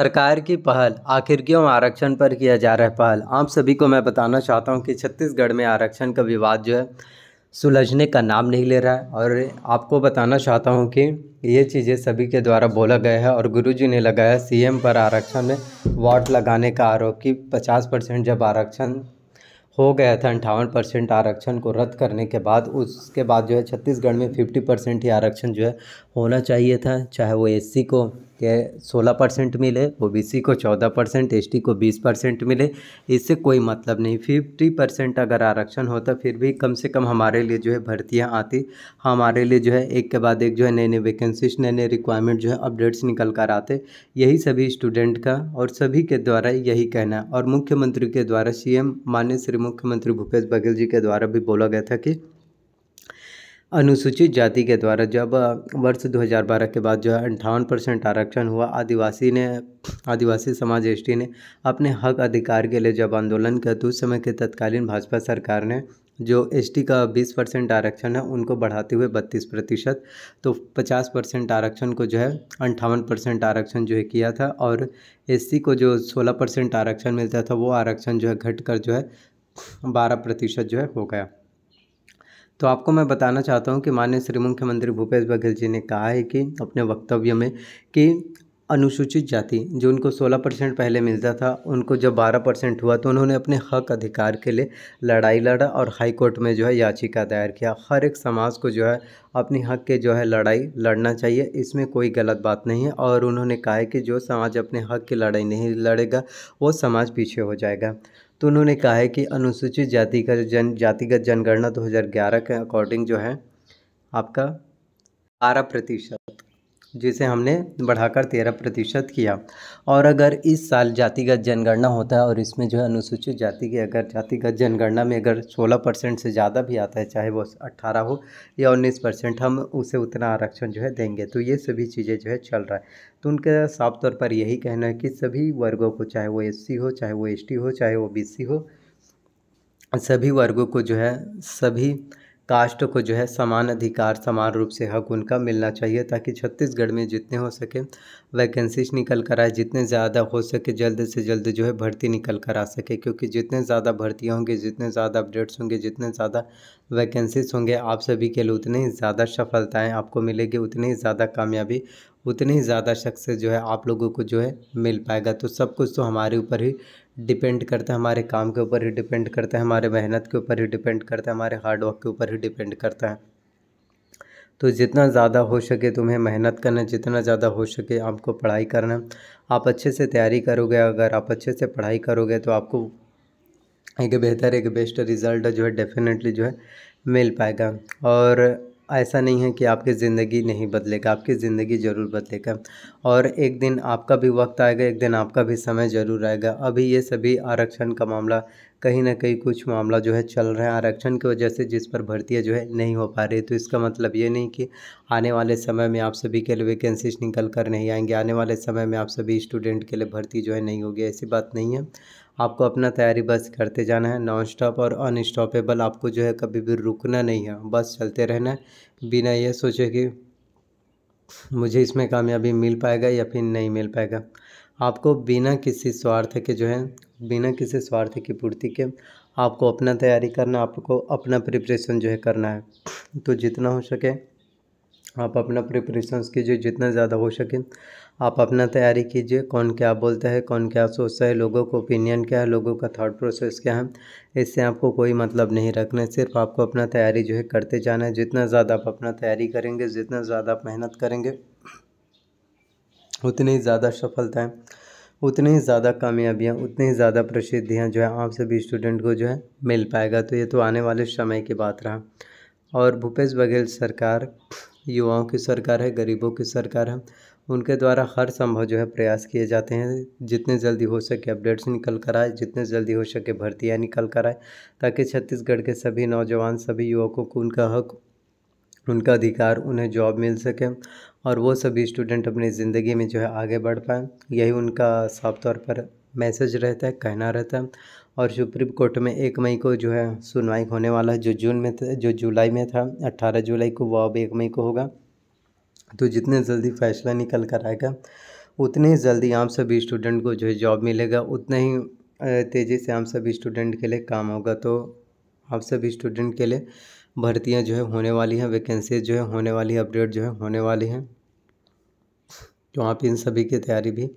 सरकार की पहल आखिर क्यों आरक्षण पर किया जा रहा है पहल आप सभी को मैं बताना चाहता हूं कि छत्तीसगढ़ में आरक्षण का विवाद जो है सुलझने का नाम नहीं ले रहा है और आपको बताना चाहता हूं कि ये चीज़ें सभी के द्वारा बोला गया है और गुरुजी ने लगाया सीएम पर आरक्षण में वाट लगाने का आरोप कि पचास परसेंट जब आरक्षण हो गया था अंठावन परसेंट आरक्षण को रद्द करने के बाद उसके बाद जो है छत्तीसगढ़ में फिफ्टी परसेंट ही आरक्षण जो है होना चाहिए था चाहे वो एससी को के 16 परसेंट मिले ओबीसी को 14 परसेंट एस को 20 परसेंट मिले इससे कोई मतलब नहीं 50 परसेंट अगर आरक्षण होता फिर भी कम से कम हमारे लिए जो है भर्तियाँ आती हमारे लिए जो है एक के बाद एक जो है नए नए वैकेंसीज नए नए रिक्वायरमेंट जो है अपडेट्स निकल कर आते यही सभी स्टूडेंट का और सभी के द्वारा यही कहना है और मुख्यमंत्री के द्वारा सी माननीय श्री मुख्यमंत्री भूपेश बघेल जी के द्वारा भी बोला गया था कि अनुसूचित जाति के द्वारा जब वर्ष 2012 के बाद जो है अंठावन परसेंट आरक्षण हुआ आदिवासी ने आदिवासी समाज एस ने अपने हक अधिकार के लिए जब आंदोलन किया तो उस समय के तत्कालीन भाजपा सरकार ने जो एस का 20 परसेंट आरक्षण है उनको बढ़ाते हुए 32 प्रतिशत तो 50 परसेंट आरक्षण को जो है अंठावन परसेंट आरक्षण जो है किया था और एस को जो 16 परसेंट आरक्षण मिलता था वो आरक्षण जो है घट कर जो है बारह प्रतिशत जो है हो गया तो आपको मैं बताना चाहता हूँ कि माननीय श्री मुख्यमंत्री भूपेश बघेल जी ने कहा है कि अपने वक्तव्य में कि अनुसूचित जाति जो उनको 16 परसेंट पहले मिलता था उनको जब 12 परसेंट हुआ तो उन्होंने अपने हक अधिकार के लिए लड़ाई लड़ा और हाई कोर्ट में जो है याचिका दायर किया हर एक समाज को जो है अपने हक के जो है लड़ाई लड़ना चाहिए इसमें कोई गलत बात नहीं है और उन्होंने कहा है कि जो समाज अपने हक की लड़ाई नहीं लड़ेगा वो समाज पीछे हो जाएगा तो उन्होंने कहा है कि अनुसूचित जाति का जन जातिगत जनगणना 2011 के अकॉर्डिंग जो है आपका बारह प्रतिशत जिसे हमने बढ़ाकर तेरह प्रतिशत किया और अगर इस साल जातिगत जनगणना होता है और इसमें जो है अनुसूचित जाति की अगर जातिगत जनगणना में अगर सोलह परसेंट से ज़्यादा भी आता है चाहे वो अट्ठारह हो या उन्नीस परसेंट हम उसे उतना आरक्षण जो है देंगे तो ये सभी चीज़ें जो है चल रहा है तो उनका साफ तौर पर यही कहना है कि सभी वर्गों को चाहे वो एस हो चाहे वो एस हो चाहे वो बी हो सभी वर्गों को जो है सभी कास्ट को जो है समान अधिकार समान रूप से हक उनका मिलना चाहिए ताकि छत्तीसगढ़ में जितने हो सके वैकेंसीज निकल कर आए जितने ज़्यादा हो सके जल्द से जल्द जो है भर्ती निकल कर आ सके क्योंकि जितने ज़्यादा भर्तियाँ होंगी जितने ज़्यादा अपडेट्स होंगे जितने ज़्यादा वैकेंसीज होंगे आप सभी के लिए उतने ही ज़्यादा सफलताएँ आपको मिलेगी उतनी ही ज़्यादा कामयाबी उतने ही ज़्यादा शख्स जो है आप लोगों को जो है मिल पाएगा तो सब कुछ तो हमारे ऊपर ही डिपेंड करता है हमारे काम के ऊपर ही डिपेंड करता है हमारे मेहनत के ऊपर ही डिपेंड करता है हमारे हार्डवर्क के ऊपर ही डिपेंड करता है तो जितना ज़्यादा हो सके तुम्हें मेहनत करना जितना ज़्यादा हो सके आपको पढ़ाई करना आप अच्छे से तैयारी करोगे अगर आप अच्छे से पढ़ाई करोगे तो आपको एक बेहतर एक बेस्ट रिज़ल्ट जो है डेफिनेटली जो है मिल पाएगा और ऐसा नहीं है कि आपकी ज़िंदगी नहीं बदलेगा आपकी ज़िंदगी ज़रूर बदलेगा और एक दिन आपका भी वक्त आएगा एक दिन आपका भी समय ज़रूर आएगा अभी ये सभी आरक्षण का मामला कहीं ना कहीं कुछ मामला जो है चल रहे हैं आरक्षण की वजह से जिस पर भर्तियाँ जो है नहीं हो पा रही तो इसका मतलब ये नहीं कि आने वाले समय में आप सभी के लिए वैकेंसीज निकल कर नहीं आएंगे आने वाले समय में आप सभी स्टूडेंट के लिए भर्ती जो है नहीं होगी ऐसी बात नहीं है आपको अपना तैयारी बस करते जाना है नॉन स्टॉप और अनस्टॉपेबल आपको जो है कभी भी रुकना नहीं है बस चलते रहना है बिना यह सोचे कि मुझे इसमें कामयाबी मिल पाएगा या फिर नहीं मिल पाएगा आपको बिना किसी स्वार्थ के जो है बिना किसी स्वार्थ की पूर्ति के आपको अपना तैयारी करना आपको अपना प्रिपरेशन जो है करना है तो जितना हो सके आप अपना प्रिपरेशन कीजिए जितना ज़्यादा हो सके आप अपना तैयारी कीजिए कौन क्या बोलता है कौन क्या सोचता है लोगों को ओपिनियन क्या है लोगों का थाट प्रोसेस क्या है इससे आपको कोई मतलब नहीं रखना है सिर्फ आपको अपना तैयारी जो है करते जाना है जितना ज़्यादा आप अपना तैयारी करेंगे जितना ज़्यादा आप मेहनत करेंगे उतनी ज़्यादा सफलता है उतने ही ज़्यादा कामयाबियाँ उतने ही ज़्यादा प्रसिद्धियाँ जो है आप सभी स्टूडेंट को जो है मिल पाएगा तो ये तो आने वाले समय की बात रहा और भूपेश बघेल सरकार युवाओं की सरकार है गरीबों की सरकार है उनके द्वारा हर संभव जो है प्रयास किए जाते हैं जितने जल्दी हो सके अपडेट्स निकल कर आए जितने जल्दी हो सके भर्तियाँ निकल कर आए ताकि छत्तीसगढ़ के सभी नौजवान सभी युवकों को उनका हक उनका अधिकार उन्हें जॉब मिल सके और वो सभी स्टूडेंट अपनी ज़िंदगी में जो है आगे बढ़ पाए यही उनका साफ तौर पर मैसेज रहता है कहना रहता है और सुप्रीम कोर्ट में एक मई को जो है सुनवाई होने वाला है जो जून में था जो जुलाई में था अट्ठारह जुलाई को वह अब एक मई को होगा तो जितने जल्दी फैसला निकल कर आएगा उतने ही जल्दी आम सभी स्टूडेंट को जो है जॉब मिलेगा उतने ही तेज़ी से आम सभी स्टूडेंट के लिए काम होगा तो आप सभी स्टूडेंट के लिए भर्तियाँ जो है होने वाली हैं वैकेंसी जो है होने वाली है अपडेट जो है होने वाली हैं तो आप इन सभी की तैयारी भी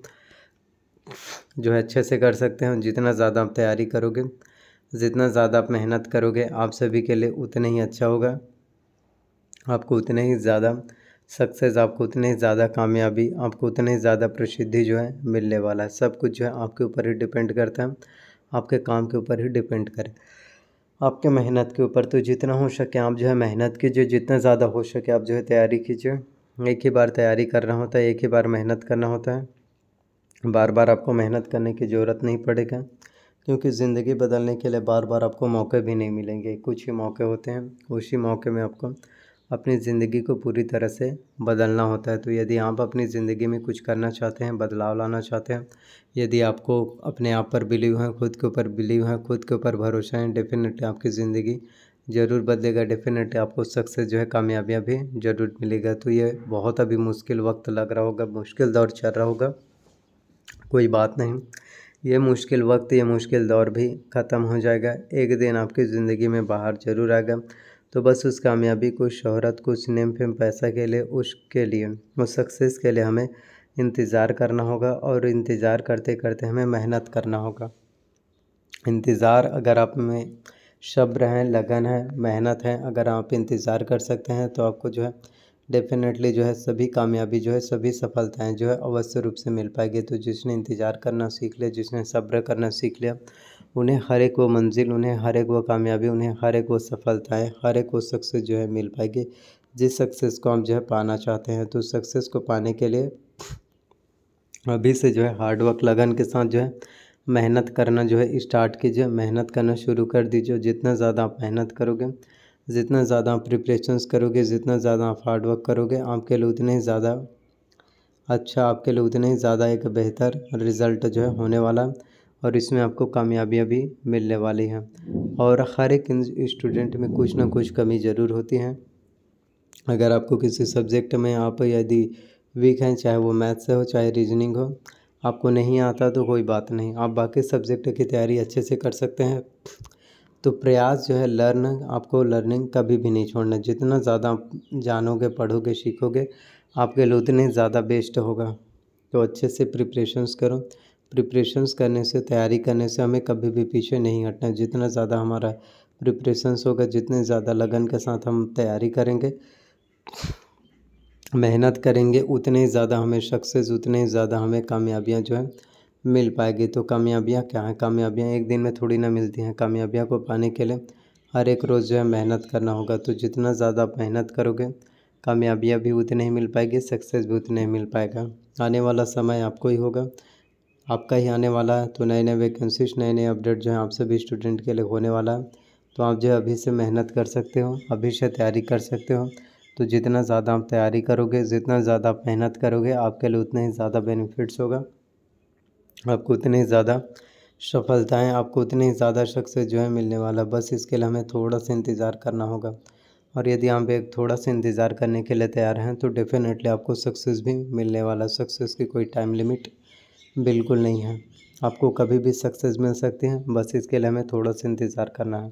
जो है अच्छे से कर सकते हैं जितना ज़्यादा आप तैयारी करोगे जितना ज़्यादा आप मेहनत करोगे आप सभी के लिए उतने ही अच्छा होगा आपको उतने ही ज़्यादा सक्सेस आपको उतने ही ज़्यादा कामयाबी आपको उतने ही ज़्यादा प्रसिद्धि जो है मिलने वाला है सब कुछ जो है आपके ऊपर ही डिपेंड करता है आपके काम के ऊपर ही डिपेंड करें आपके मेहनत के ऊपर तो जितना हो सके आप जो है मेहनत कीजिए जितना ज़्यादा हो सके आप जो है तैयारी कीजिए एक ही बार तैयारी करना होता है एक ही बार मेहनत करना होता है बार बार आपको मेहनत करने की ज़रूरत नहीं पड़ेगा क्योंकि ज़िंदगी बदलने के लिए बार बार आपको मौके भी नहीं मिलेंगे कुछ ही मौके होते हैं उसी मौके में आपको अपनी ज़िंदगी को पूरी तरह से बदलना होता है तो यदि आप अपनी ज़िंदगी में कुछ करना चाहते हैं बदलाव लाना चाहते हैं यदि आपको अपने आप पर बिलीव है खुद के ऊपर बिलीव है खुद के ऊपर भरोसा है डेफिनेटली आपकी ज़िंदगी ज़रूर बदलेगा डेफिनेटली आपको सक्सेस जो है कामयाबियाँ भी ज़रूर मिलेगा तो ये बहुत अभी मुश्किल वक्त लग रहा होगा मुश्किल दौर चल रहा होगा कोई बात नहीं ये मुश्किल वक्त ये मुश्किल दौर भी ख़त्म हो जाएगा एक दिन आपकी ज़िंदगी में बाहर ज़रूर आएगा तो बस उस कामयाबी को शहरत कुछ नेम फेम पैसा के लिए उसके लिए उस सक्सेस के लिए हमें इंतज़ार करना होगा और इंतज़ार करते करते हमें मेहनत करना होगा इंतज़ार अगर आप में शब्र हैं लगन है मेहनत है अगर आप इंतज़ार कर सकते हैं तो आपको जो है डेफिनेटली जो है सभी कामयाबी जो है सभी सफलताएं जो है अवश्य रूप से मिल पाएगी तो जिसने इंतज़ार करना सीख लिया जिसने सब्र करना सीख लिया उन्हें हर एक वो मंजिल उन्हें हर एक वो कामयाबी उन्हें हर एक वो सफलताएँ हर एक वो सक्सेस जो है मिल पाएगी जिस सक्सेस को हम जो है पाना चाहते हैं तो सक्सेस को पाने के लिए अभी से जो है हार्डवर्क लगन के साथ जो है मेहनत करना जो है स्टार्ट कीजिए मेहनत करना शुरू कर दीजिए जितना ज़्यादा आप मेहनत करोगे जितना ज़्यादा आप प्रिपरेशंस करोगे जितना ज़्यादा आप हार्डवर्क करोगे आपके लिए उतने ही ज़्यादा अच्छा आपके लिए उतने ही ज़्यादा एक बेहतर रिज़ल्ट जो है होने वाला है और इसमें आपको कामयाबियाँ भी मिलने वाली हैं और हर एक स्टूडेंट में कुछ ना कुछ कमी ज़रूर होती है अगर आपको किसी सब्जेक्ट में आप यदि वीक हैं चाहे वो मैथ्स से हो चाहे रीजनिंग हो आपको नहीं आता तो कोई बात नहीं आप बाकी सब्जेक्ट की तैयारी अच्छे से कर सकते हैं तो प्रयास जो है लर्न आपको लर्निंग कभी भी नहीं छोड़ना जितना ज़्यादा जानोगे पढ़ोगे सीखोगे आपके लिए उतने ज़्यादा बेस्ट होगा तो अच्छे से प्रिपरेशंस करो प्रिपरेशंस करने से तैयारी करने से हमें कभी भी पीछे नहीं हटना जितना ज़्यादा हमारा प्रिपरेशंस होगा जितने ज़्यादा लगन के साथ हम तैयारी करेंगे मेहनत करेंगे उतने ज़्यादा हमें सक्सेस उतने ही ज़्यादा हमें कामयाबियाँ जो है मिल पाएगी तो कामयाबियाँ क्या हैं कामयाबियाँ एक दिन में थोड़ी ना मिलती हैं कामयाबियाँ को पाने के लिए हर एक रोज़ जो है मेहनत करना होगा तो जितना ज़्यादा आप मेहनत करोगे कामयाबियाँ भी उतने ही मिल पाएगी सक्सेस भी उतने ही मिल पाएगा आने वाला समय आपको ही होगा आपका ही आने वाला है तो नए नए वैकेंसीज नए नए अपडेट जो है आप सभी स्टूडेंट के लिए होने वाला है तो आप जो है अभी से मेहनत कर सकते हो अभी से तैयारी कर सकते हो तो जितना ज़्यादा आप तैयारी करोगे जितना ज़्यादा आप मेहनत करोगे आपके लिए उतना ही ज़्यादा बेनिफिट्स होगा आपको उतने ही ज़्यादा सफलताएँ आपको उतने ही ज़्यादा सक्सेस जो है मिलने वाला बस इसके लिए हमें थोड़ा सा इंतज़ार करना होगा और यदि आप एक थोड़ा सा इंतज़ार करने के लिए तैयार हैं तो डेफ़िनेटली आपको सक्सेस भी मिलने वाला सक्सेस की कोई टाइम लिमिट बिल्कुल नहीं है आपको कभी भी सक्सेस मिल सकती है बस इसके लिए हमें थोड़ा सा इंतज़ार करना है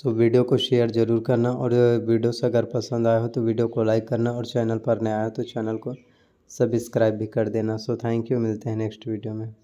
सो वीडियो को शेयर ज़रूर करना और वीडियो से अगर पसंद आया हो तो वीडियो को लाइक करना और चैनल पर नया आया तो चैनल को सब्सक्राइब भी कर देना सो थैंक यू मिलते हैं नेक्स्ट वीडियो में